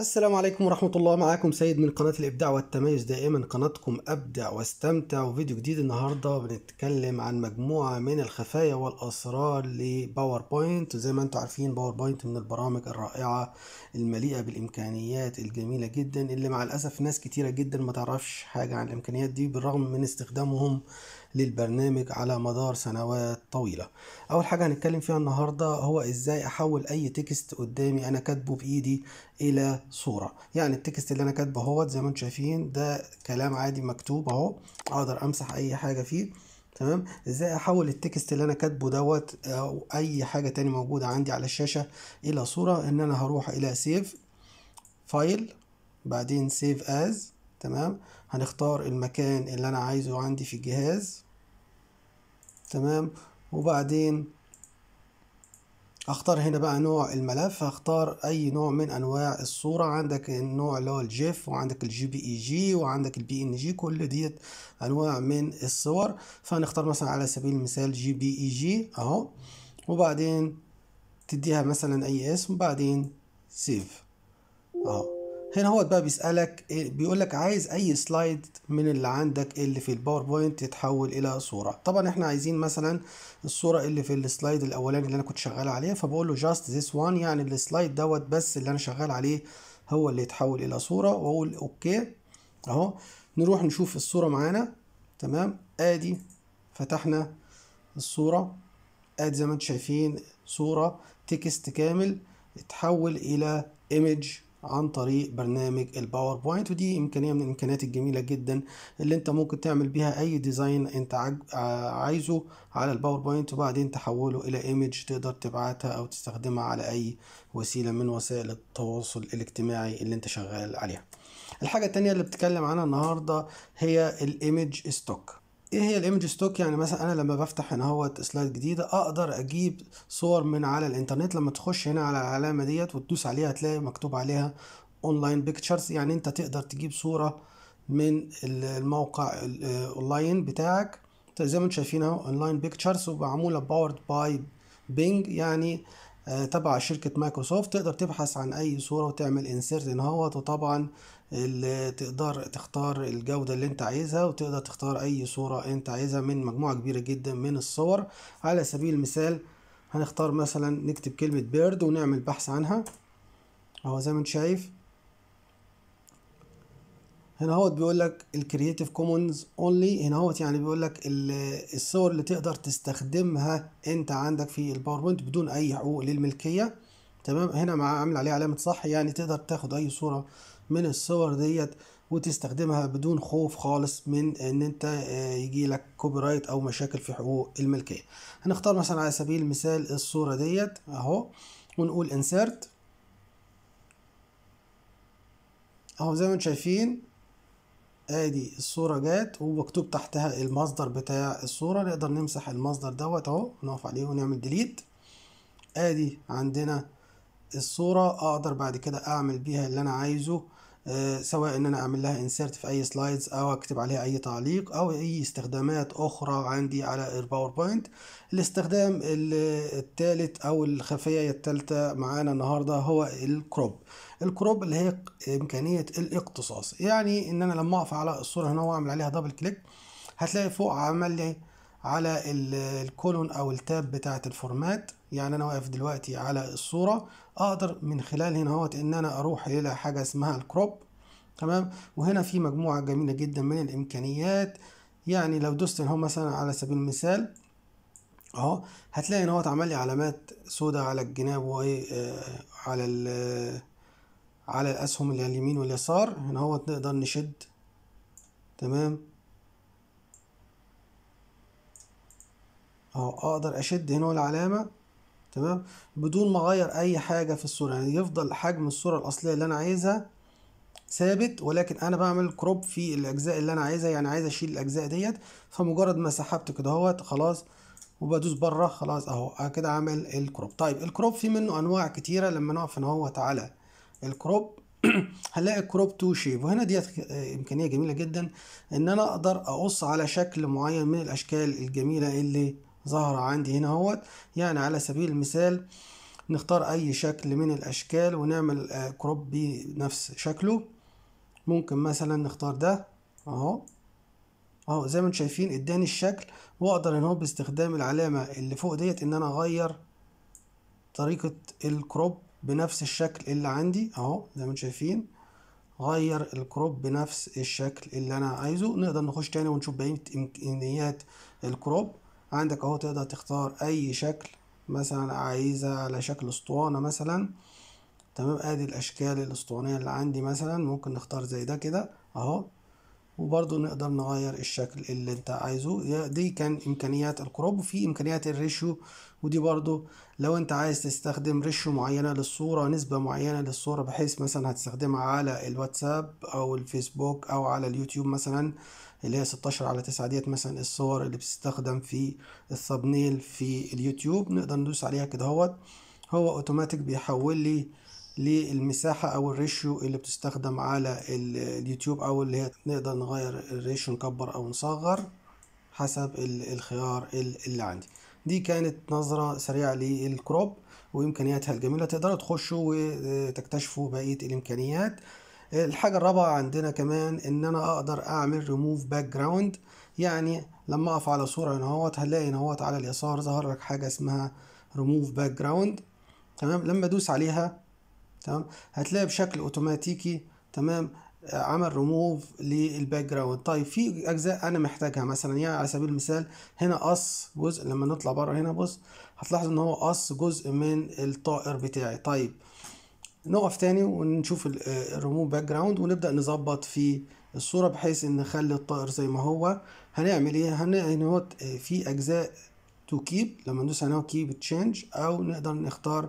السلام عليكم ورحمة الله معاكم سيد من قناة الإبداع والتميز دائما قناتكم أبدع واستمتع وفيديو جديد النهاردة بنتكلم عن مجموعة من الخفايا والأسرار لباوربوينت زي ما انتم عارفين باوربوينت من البرامج الرائعة المليئة بالإمكانيات الجميلة جدا اللي مع الأسف ناس كتيرة جدا ما تعرفش حاجة عن الإمكانيات دي بالرغم من استخدامهم للبرنامج على مدار سنوات طويلة أول حاجة هنتكلم فيها النهاردة هو إزاي أحول أي تكست قدامي أنا كاتبه بإيدي إلى صورة يعني التكست اللي أنا كاتبه اهوت زي ما انتم شايفين ده كلام عادي مكتوب أهو أقدر أمسح أي حاجة فيه تمام ازاي احول التكست اللي انا كاتبه دوت او اي حاجه تاني موجوده عندي على الشاشه الى صوره ان انا هروح الى سيف فايل بعدين سيف از تمام هنختار المكان اللي انا عايزه عندي في الجهاز تمام وبعدين اختار هنا بقى نوع الملف هختار اي نوع من انواع الصورة عندك النوع اللي هو الجيف وعندك الجي بي اي جي وعندك البي ان جي كل ديت انواع من الصور فهنختار مثلا على سبيل المثال جي بي اي جي اهو وبعدين تديها مثلا اي اسم وبعدين سيف اهو هنا هو بقى بيسألك إيه، بيقول لك عايز أي سلايد من اللي عندك اللي في الباوربوينت يتحول إلى صورة طبعا إحنا عايزين مثلا الصورة اللي في السلايد الأولاني اللي أنا كنت شغال عليه فبقول له جاست ذيس وان يعني السلايد دوت بس اللي أنا شغال عليه هو اللي يتحول إلى صورة وأقول أوكي أهو نروح نشوف الصورة معانا تمام آدي فتحنا الصورة آدي زي ما أنتم شايفين صورة تكست كامل اتحول إلى image عن طريق برنامج الباوربوينت ودي امكانيه من الامكانيات الجميله جدا اللي انت ممكن تعمل بيها اي ديزاين انت آه، عايزه على الباوربوينت وبعدين تحوله الى ايمج تقدر تبعتها او تستخدمها على اي وسيله من وسائل التواصل الاجتماعي اللي انت شغال عليها الحاجه الثانيه اللي بتكلم عنها النهارده هي الايمج ستوك ايه هي الايمج ستوك يعني مثلا انا لما بفتح هنا اهوت سلايد جديده اقدر اجيب صور من على الانترنت لما تخش هنا على العلامه ديت وتدوس عليها هتلاقي مكتوب عليها اونلاين بيكتشرز يعني انت تقدر تجيب صوره من الموقع الاونلاين بتاعك زي ما انتم شايفين اهو اونلاين بيكتشرز ومعموله باورد باي بينج يعني آه، تبع شركه مايكروسوفت تقدر تبحث عن اي صوره وتعمل انسيرت هنا وطبعا اللي تقدر تختار الجودة اللي انت عايزها وتقدر تختار اي صورة انت عايزها من مجموعة كبيرة جدا من الصور على سبيل المثال هنختار مثلا نكتب كلمة بيرد ونعمل بحث عنها اهو زي ما انت شايف هنا هوت بيقول لك الكرييتيف كومونز اونلي هنا هوت يعني بيقول لك الصور اللي تقدر تستخدمها انت عندك في الباوربوينت بدون اي حقوق للملكيه تمام هنا مع عامل عليه علامه صح يعني تقدر تاخد اي صوره من الصور ديت وتستخدمها بدون خوف خالص من ان انت آه، يجي لك كوبي رايت او مشاكل في حقوق الملكيه هنختار مثلا على سبيل المثال الصوره ديت اهو ونقول انسرت اهو زي ما انتم شايفين ادي الصورة جت ومكتوب تحتها المصدر بتاع الصورة نقدر نمسح المصدر دوت اهو نقف عليه ونعمل ديليت ادي عندنا الصورة اقدر بعد كده اعمل بيها اللي انا عايزه آه، سواء ان انا اعمل لها انسيرت في اي سلايدز او اكتب عليها اي تعليق او اي استخدامات اخرى عندي على الباوربوينت الاستخدام الثالث او الخفيه الثالثه معانا النهارده هو الكروب الكروب اللي هي امكانيه الاقتصاص يعني ان انا لما اقف على الصوره هنا واعمل عليها دبل كليك هتلاقي فوق عمل لي على الكولون او التاب بتاعه الفورمات يعني انا واقف دلوقتي على الصوره اقدر من خلال هنا اهوت ان انا اروح الى حاجه اسمها الكروب تمام وهنا في مجموعه جميله جدا من الامكانيات يعني لو دوست اهو مثلا على سبيل المثال اهو هتلاقي ان هو اتعمل لي علامات سوداء على الجناب وايه آه، على ال على الاسهم اللي على اليمين واليسار هنا هو نقدر نشد تمام اهو اقدر اشد هنا العلامه تمام بدون ما اغير اي حاجه في الصوره يعني يفضل حجم الصوره الاصليه اللي انا عايزها ثابت ولكن انا بعمل كروب في الاجزاء اللي انا عايزها يعني عايز اشيل الاجزاء ديت فمجرد ما سحبت كده اهوت خلاص وبدوس بره خلاص اهو كده عامل الكروب طيب الكروب في منه انواع كتيره لما نقف اهوت على الكروب هنلاقي كروب تو شيب وهنا ديت امكانيه جميله جدا ان انا اقدر اقص على شكل معين من الاشكال الجميله اللي ظهر عندي هنا اهوت يعني على سبيل المثال نختار اي شكل من الاشكال ونعمل كروب آه، بنفس شكله ممكن مثلا نختار ده اهو اهو زي ما انتم شايفين اداني الشكل واقدر ان هو باستخدام العلامه اللي فوق ديت ان انا اغير طريقه الكروب بنفس الشكل اللي عندي اهو زي ما انتم شايفين غير الكروب بنفس الشكل اللي انا عايزه نقدر نخش تاني ونشوف بقيه امكانيات الكروب عندك اهو تقدر تختار اي شكل مثلا عايزة على شكل اسطوانة مثلا تمام ادي الاشكال الاسطوانية اللي عندي مثلا ممكن نختار زي ده كده اهو وبرضه نقدر نغير الشكل اللي انت عايزه دي كان امكانيات الكروب وفي امكانيات الريشيو ودي برضه لو انت عايز تستخدم ريشيو معينه للصوره نسبه معينه للصوره بحيث مثلا هتستخدمها على الواتساب او الفيسبوك او على اليوتيوب مثلا اللي هي 16 على 9 ديت مثلا الصور اللي بتستخدم في الثابنيل في اليوتيوب نقدر ندوس عليها كده هو اوتوماتيك بيحول لي للمساحة أو الريشيو اللي بتستخدم على اليوتيوب أو اللي هي نقدر نغير الريشيو نكبر أو نصغر حسب الخيار اللي عندي دي كانت نظرة سريعة للكروب وإمكانياتها الجميلة تقدروا تخشوا وتكتشفوا بقية الإمكانيات الحاجة الرابعة عندنا كمان إن أنا أقدر أعمل ريموف باك جراوند يعني لما أقف على صورة هنا هوت هنلاقي هنا هوت على اليسار ظهر لك حاجة اسمها ريموف باك جراوند تمام لما أدوس عليها تمام هتلاقي بشكل اوتوماتيكي تمام عمل ريموف للباك جراوند طيب في اجزاء انا محتاجها مثلا يعني على سبيل المثال هنا قص جزء لما نطلع بره هنا بص هتلاحظ ان هو قص جزء من الطائر بتاعي طيب نقف تاني ونشوف الريموف باك جراوند ونبدا نظبط في الصوره بحيث ان نخلي الطائر زي ما هو هنعمل ايه هنلاقي ان هو آه، في اجزاء تو كيب لما ندوس على كيب تشينج او نقدر نختار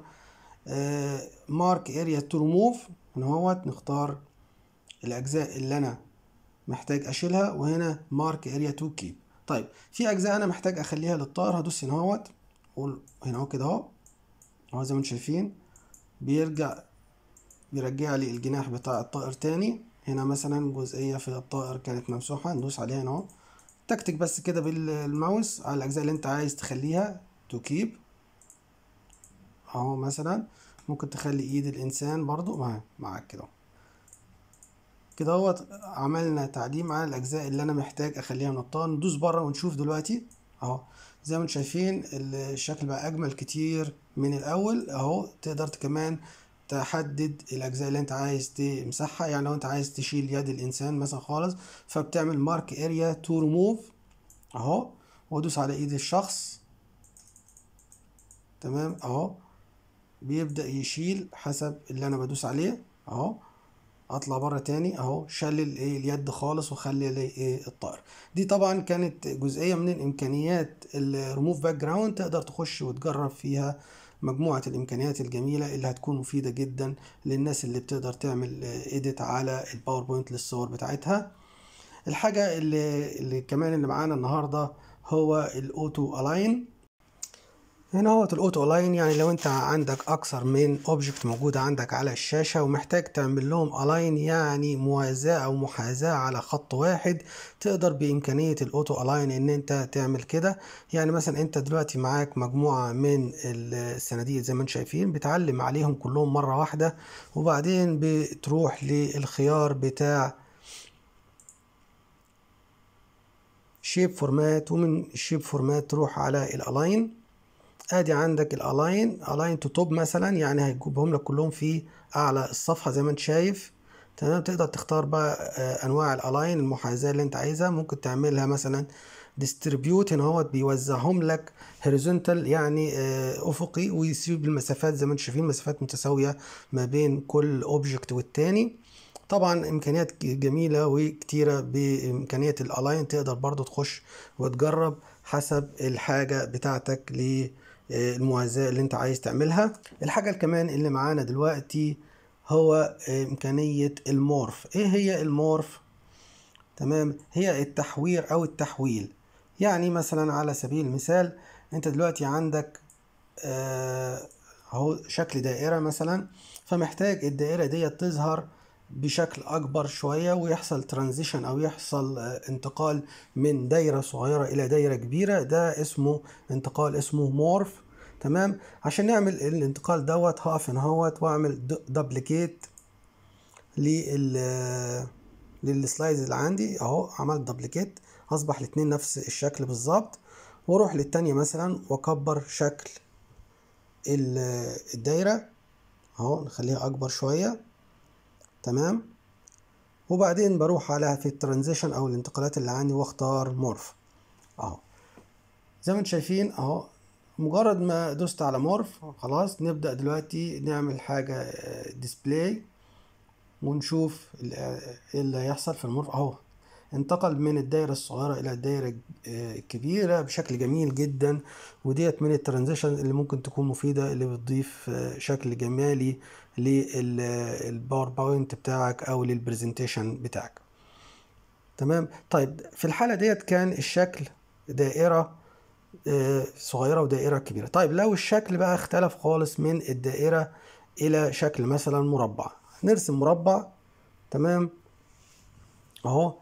مارك اريا تو ريموف هنا اهوت نختار الاجزاء اللي انا محتاج اشيلها وهنا مارك اريا تو كيب طيب في اجزاء انا محتاج اخليها للطائر هدوس هنا اهوت اقول هنا اهو كده اهو اهو زي ما انتم شايفين بيرجع بيرجع لي الجناح بتاع الطائر تاني هنا مثلا جزئية في الطائر كانت ممسوحة ندوس عليها هنا اهو تكتك بس كده بالماوس على الأجزاء اللي أنت عايز تخليها تو كيب اهو مثلا ممكن تخلي ايد الانسان برضو معاك معاك كده كده هو عملنا تعديم على الاجزاء اللي انا محتاج اخليها من ندوس بره ونشوف دلوقتي اهو زي ما انتم شايفين الشكل بقى اجمل كتير من الاول اهو تقدر كمان تحدد الاجزاء اللي انت عايز تمسحها يعني لو انت عايز تشيل يد الانسان مثلا خالص فبتعمل مارك اريا تو ريموف اهو وادوس على ايد الشخص تمام اهو بيبدأ يشيل حسب اللي انا بدوس عليه اهو اطلع بره تاني اهو شل إيه، اليد خالص وخلي الايه إيه، الطائر دي طبعا كانت جزئيه من الامكانيات الريموف باك جراوند تقدر تخش وتجرب فيها مجموعه الامكانيات الجميله اللي هتكون مفيده جدا للناس اللي بتقدر تعمل ايديت على الباوربوينت للصور بتاعتها الحاجه اللي, اللي كمان اللي معانا النهارده هو الاوتو الاين هنا هو الاوتو الاين يعني لو انت عندك اكثر من اوبجكت موجودة عندك على الشاشة ومحتاج تعمل لهم الاين يعني موازاة او محاذاة على خط واحد تقدر بامكانية الاوتو الاين ان انت تعمل كده يعني مثلا انت دلوقتي معاك مجموعة من الصناديق زي ما انتم شايفين بتعلم عليهم كلهم مرة واحدة وبعدين بتروح للخيار بتاع شيب فورمات ومن الشيب فورمات تروح على الالاين ادي عندك الالاين الاين تو توب مثلا يعني هيجيبهم لك كلهم في اعلى الصفحه زي ما انت شايف تمام تقدر تختار بقى آه، انواع الالاين المحاذاه اللي انت عايزها ممكن تعملها مثلا ديستريبيوت ان هو بيوزعهم لك هوريزونتال يعني آه، افقي ويسيب المسافات زي ما انتم شايفين مسافات متساويه ما بين كل اوبجكت والتاني طبعا امكانيات جميله وكتيره بامكانيه الالاين تقدر برضو تخش وتجرب حسب الحاجه بتاعتك ليه الموازاة اللي انت عايز تعملها الحاجة كمان اللي معانا دلوقتي هو آه، إمكانية المورف ايه هي المورف تمام هي التحوير او التحويل يعني مثلا على سبيل المثال انت دلوقتي عندك آه، اهو شكل دائرة مثلا فمحتاج الدائرة دي تظهر بشكل اكبر شويه ويحصل ترانزيشن او يحصل آه، انتقال من دايره صغيره الى دايره كبيره ده اسمه انتقال اسمه مورف تمام عشان نعمل الانتقال دوت هقف هنا واعمل دبليكيت لل آه، للسلايدز اللي عندي اهو عملت دبليكيت اصبح الاتنين نفس الشكل بالظبط واروح للتانية مثلا واكبر شكل الدايره اهو نخليها اكبر شويه تمام وبعدين بروح على في الترانزيشن او الانتقالات اللي عندي واختار مورف اهو زي ما انتم شايفين اهو مجرد ما دوست على مورف خلاص نبدا دلوقتي نعمل حاجه ديسبلاي آه، ونشوف آه، ايه اللي هيحصل في المورف اهو انتقل من الدايرة الصغيرة إلى الدايرة الكبيرة آه، بشكل جميل جدا وديت من الترانزيشن اللي ممكن تكون مفيدة اللي بتضيف آه، شكل جمالي للباوربوينت آه، بتاعك أو للبرزنتيشن بتاعك تمام طيب في الحالة ديت كان الشكل دائرة صغيرة ودائرة كبيرة طيب لو الشكل بقى اختلف خالص من الدائرة إلى شكل مثلا مربع نرسم مربع تمام اهو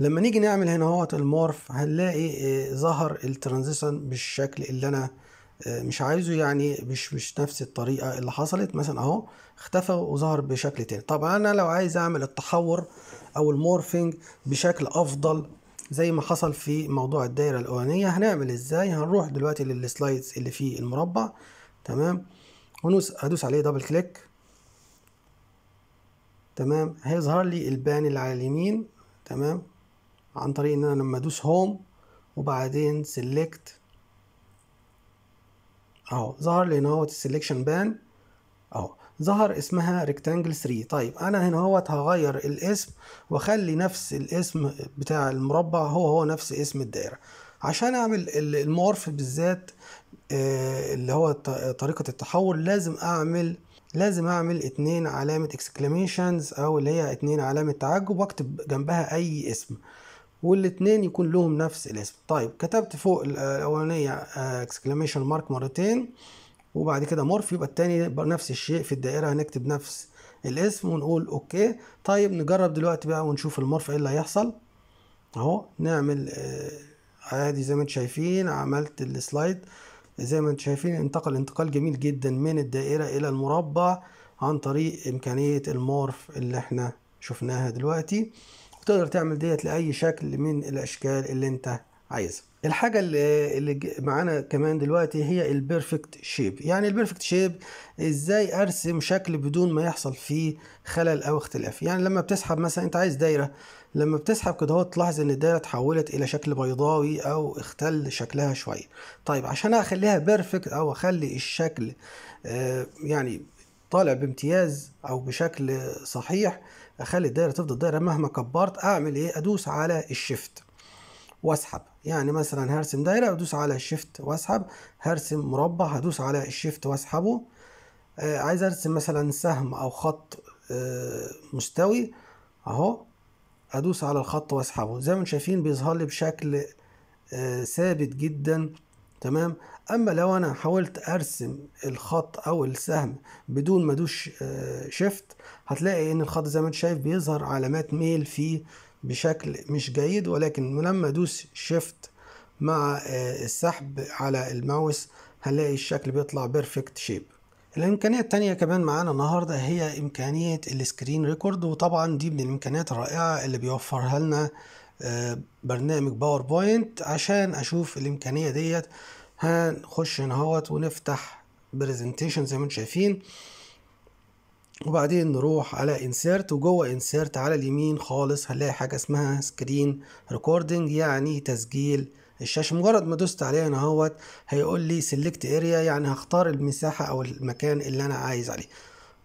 لما نيجي نعمل هنا هو المورف هنلاقي آه، ظهر الترانزيشن بالشكل اللي انا آه، مش عايزه يعني مش مش نفس الطريقه اللي حصلت مثلا اهو اختفى وظهر بشكل تاني طبعا انا لو عايز اعمل التحور او المورفينج بشكل افضل زي ما حصل في موضوع الدايره الاولانيه هنعمل ازاي هنروح دلوقتي للسلايدز اللي في المربع تمام ونوس هدوس عليه دبل كليك تمام هيظهر لي البان اللي على اليمين تمام عن طريق ان انا لما ادوس هوم وبعدين سيلكت اهو ظهر لي هنا اهوت السيلكشن بان اهو ظهر اسمها ريكتانجل 3 طيب انا هنا اهوت هغير الاسم واخلي نفس الاسم بتاع المربع هو هو نفس اسم الدائره عشان اعمل المورف بالذات آه، اللي هو طريقه التحول لازم اعمل لازم اعمل اتنين علامه اكسكلاميشنز او اللي هي اتنين علامه تعجب واكتب جنبها اي اسم والاثنين يكون لهم نفس الاسم طيب كتبت فوق الاولانيه اكسكلاميشن آه، مارك مرتين وبعد كده مورف يبقى التاني نفس الشيء في الدائره هنكتب نفس الاسم ونقول اوكي طيب نجرب دلوقتي بقى ونشوف المورف ايه اللي هيحصل اهو نعمل آه، عادي زي ما انتم شايفين عملت السلايد زي ما انتم شايفين انتقل انتقال جميل جدا من الدائره الى المربع عن طريق امكانيه المورف اللي احنا شفناها دلوقتي وتقدر تعمل ديت لاي شكل من الاشكال اللي انت عايزها الحاجه اللي, اللي معانا كمان دلوقتي هي البيرفكت شيب يعني البيرفكت شيب ازاي ارسم شكل بدون ما يحصل فيه خلل او اختلاف يعني لما بتسحب مثلا انت عايز دايره لما بتسحب كده اهو تلاحظ ان الدايره اتحولت الى شكل بيضاوي او اختل شكلها شويه طيب عشان اخليها بيرفكت او اخلي الشكل آه، يعني طالع بامتياز او بشكل صحيح اخلي الدايره تفضل دايره مهما كبرت اعمل ايه ادوس على الشيفت واسحب يعني مثلا هرسم دايره ادوس على الشيفت واسحب هرسم مربع هدوس على الشيفت واسحبه آه عايز ارسم مثلا سهم او خط آه مستوي اهو ادوس على الخط واسحبه زي ما انتم شايفين بيظهر لي بشكل آه ثابت جدا تمام اما لو انا حاولت ارسم الخط او السهم بدون ما ادوس شيفت آه، هتلاقي ان الخط زي ما انت شايف بيظهر علامات ميل فيه بشكل مش جيد ولكن لما ادوس شيفت مع آه، السحب على الماوس هنلاقي الشكل بيطلع بيرفكت شيب الإمكانية التانية كمان معانا النهاردة هي إمكانية السكرين ريكورد وطبعا دي من الإمكانيات الرائعة اللي بيوفرها لنا برنامج باوربوينت عشان اشوف الامكانيه ديت هنخش هنا اهوت ونفتح برزنتيشن زي ما انتم شايفين وبعدين نروح على انسيرت وجوه انسيرت على اليمين خالص هنلاقي حاجه اسمها سكرين ريكوردنج يعني تسجيل الشاشه مجرد ما دوست عليها هنا اهوت هيقول لي سيلكت اريا يعني هختار المساحه او المكان اللي انا عايز عليه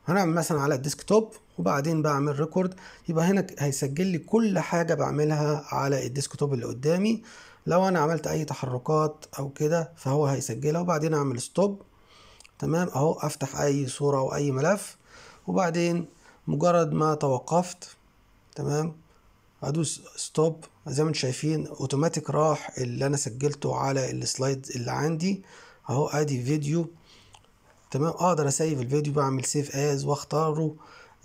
هنعمل مثلا على الديسكتوب وبعدين بعمل ريكورد يبقى هنا هيسجل لي كل حاجه بعملها على الديسكتوب اللي قدامي لو انا عملت اي تحركات او كده فهو هيسجلها وبعدين اعمل ستوب تمام اهو افتح اي صوره او اي ملف وبعدين مجرد ما توقفت تمام ادوس ستوب زي ما انتم شايفين اوتوماتيك راح اللي انا سجلته على السلايد اللي عندي اهو ادي فيديو تمام اقدر اسيف الفيديو بعمل سيف از واختاره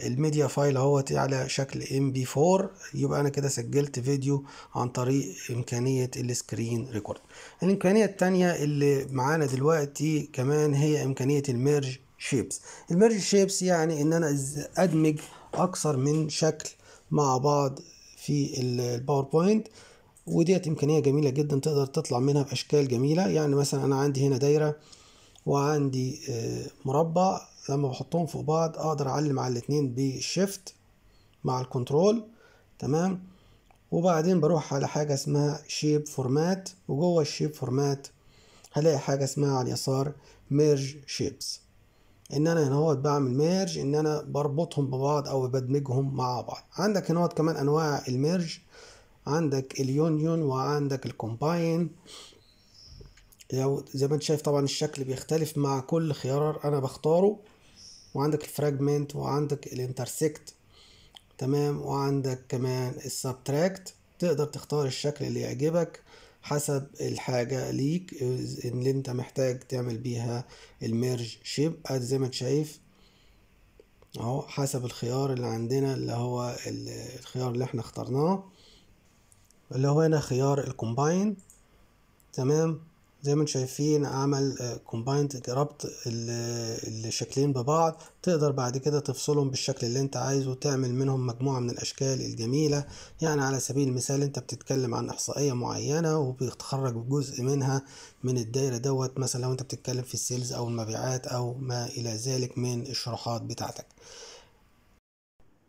الميديا فايل اهوت على شكل ام بي 4 يبقى انا كده سجلت فيديو عن طريق امكانيه السكرين ريكورد الامكانيه الثانيه اللي معانا دلوقتي كمان هي امكانيه الميرج شيبس الميرج شيبس يعني ان انا ادمج اكثر من شكل مع بعض في الباوربوينت وديت امكانيه جميله جدا تقدر تطلع منها باشكال جميله يعني مثلا انا عندي هنا دايره وعندي آه، مربع لما بحطهم فوق بعض اقدر اعلم على الاتنين بالشيفت مع الكنترول تمام وبعدين بروح على حاجة اسمها شيب فورمات وجوه الشيب فورمات هلاقي حاجة اسمها على اليسار ميرج شيبس ان انا هنا هو بعمل ميرج ان انا بربطهم ببعض او بدمجهم مع بعض عندك هنا كمان انواع الميرج عندك اليونيون وعندك الكومباين لو زي ما انت شايف طبعا الشكل بيختلف مع كل خيار انا بختاره وعندك الفراجمنت وعندك الانترسكت تمام وعندك كمان السبتراكت تقدر تختار الشكل اللي يعجبك حسب الحاجة ليك اللي انت محتاج تعمل بيها الميرج شيب ادي زي ما انت شايف اهو حسب الخيار اللي عندنا اللي هو الخيار اللي احنا اخترناه اللي هو هنا خيار الكومباين تمام زي ما انتم شايفين عمل كومبايند آه، ربط الشكلين ببعض تقدر بعد كده تفصلهم بالشكل اللي انت عايزه وتعمل منهم مجموعة من الاشكال الجميلة يعني على سبيل المثال انت بتتكلم عن احصائية معينة وبيتخرج جزء منها من الدايرة دوت مثلا لو انت بتتكلم في السيلز او المبيعات او ما الى ذلك من الشروحات بتاعتك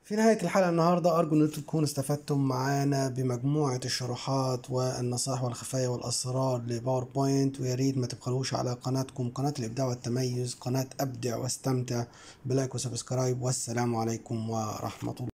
في نهاية الحلقة النهاردة أرجو أن تكونوا استفدتم معانا بمجموعة الشروحات والنصائح والخفايا والأسرار لباوربوينت وياريت ما تبخلوش على قناتكم قناة الإبداع والتميز قناة أبدع واستمتع بلايك وسبسكرايب والسلام عليكم ورحمة الله